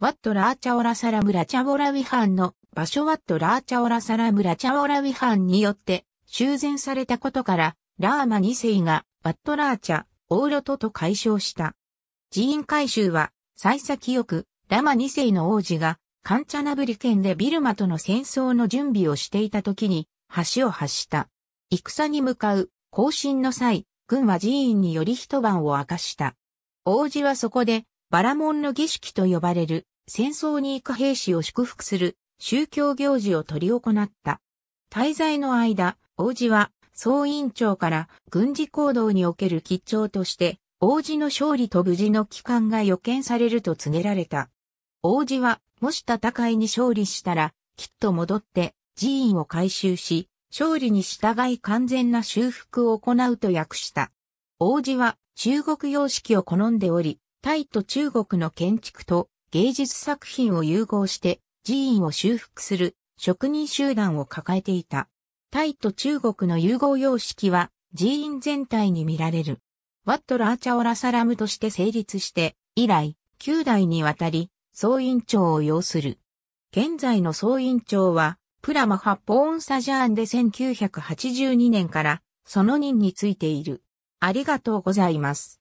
ワットラーチャオラサラ村チャオラウィハンの場所ワットラーチャオラサラ村チャオラウィハンによって修繕されたことから、ラーマ2世がワットラーチャ、オーロトと解消した。寺院改修は、幸先よく、ラマ2世の王子が、カンチャナブリ県でビルマとの戦争の準備をしていた時に、橋を発した。戦に向かう、行進の際、軍は寺院により一晩を明かした。王子はそこで、バラモンの儀式と呼ばれる戦争に行く兵士を祝福する宗教行事を取り行った。滞在の間、王子は総委員長から軍事行動における吉兆として、王子の勝利と無事の帰還が予見されると告げられた。王子は、もし戦いに勝利したら、きっと戻って寺院を回収し、勝利に従い完全な修復を行うと訳した。王子は中国様式を好んでおり、タイと中国の建築と芸術作品を融合して寺院を修復する職人集団を抱えていた。タイと中国の融合様式は寺院全体に見られる。ワットラーチャオラサラムとして成立して以来9代にわたり総院長を要する。現在の総院長はプラマハポーンサジャーンで1982年からその任についている。ありがとうございます。